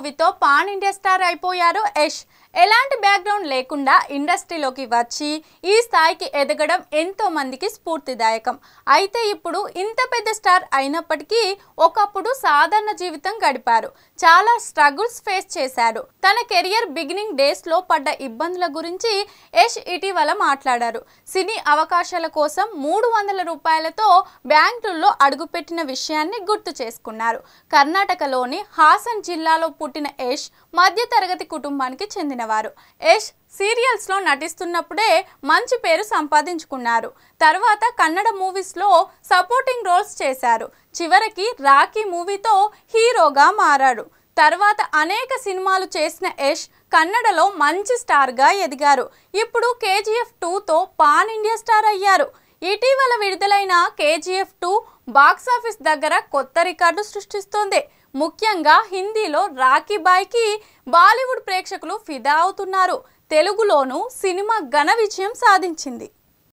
మూవీతో pan India star అయిపోయారు యష్ ఎలాంటి బ్యాక్గ్రౌండ్ లేకుండా ఇండస్ట్రీలోకి వచ్చి ఈ స్థాయికి ఎదగడం ఎంతో మందికి స్ఫూర్తిదాయకం అయితే ఇప్పుడు ఇంత పెద్ద స్టార్ అయినప్పటికీ ఒకప్పుడు సాధారణ జీవితం గడిపారు చాలా స్ట్రగుల్స్ ఫేస్ చేశారు తన కెరియర్ బిగినింగ్ డేస్లో పడ్డ ఇబ్బందుల గురించి యష్ ఇటీవల మాట్లాడారు సినీ అవకాశాల కోసం మూడు వందల రూపాయలతో బ్యాంకుల్లో అడుగుపెట్టిన విషయాన్ని గుర్తు చేసుకున్నారు కర్ణాటకలోని హాసన్ జిల్లాలో పుట్టిన యష్ మధ్యతరగతి కుటుంబానికి చెందిన వారు యష్ సీరియల్స్లో నటిస్తున్నప్పుడే మంచి పేరు సంపాదించుకున్నారు తర్వాత కన్నడ మూవీస్లో సపోర్టింగ్ రోల్స్ చేశారు చివరికి రాఖీ మూవీతో హీరోగా మారాడు తర్వాత అనేక సినిమాలు చేసిన యష్ కన్నడలో మంచి స్టార్గా ఎదిగారు ఇప్పుడు కేజీఎఫ్ టూతో పాన్ ఇండియా స్టార్ అయ్యారు ఇటీవల విడుదలైన కేజీఎఫ్ టూ బాక్సాఫీస్ దగ్గర కొత్త రికార్డు సృష్టిస్తోంది ముఖ్యంగా హిందీలో రాఖీబాయికి బాలీవుడ్ ప్రేక్షకులు ఫిదా అవుతున్నారు తెలుగులోనూ సినిమా ఘన విజయం సాధించింది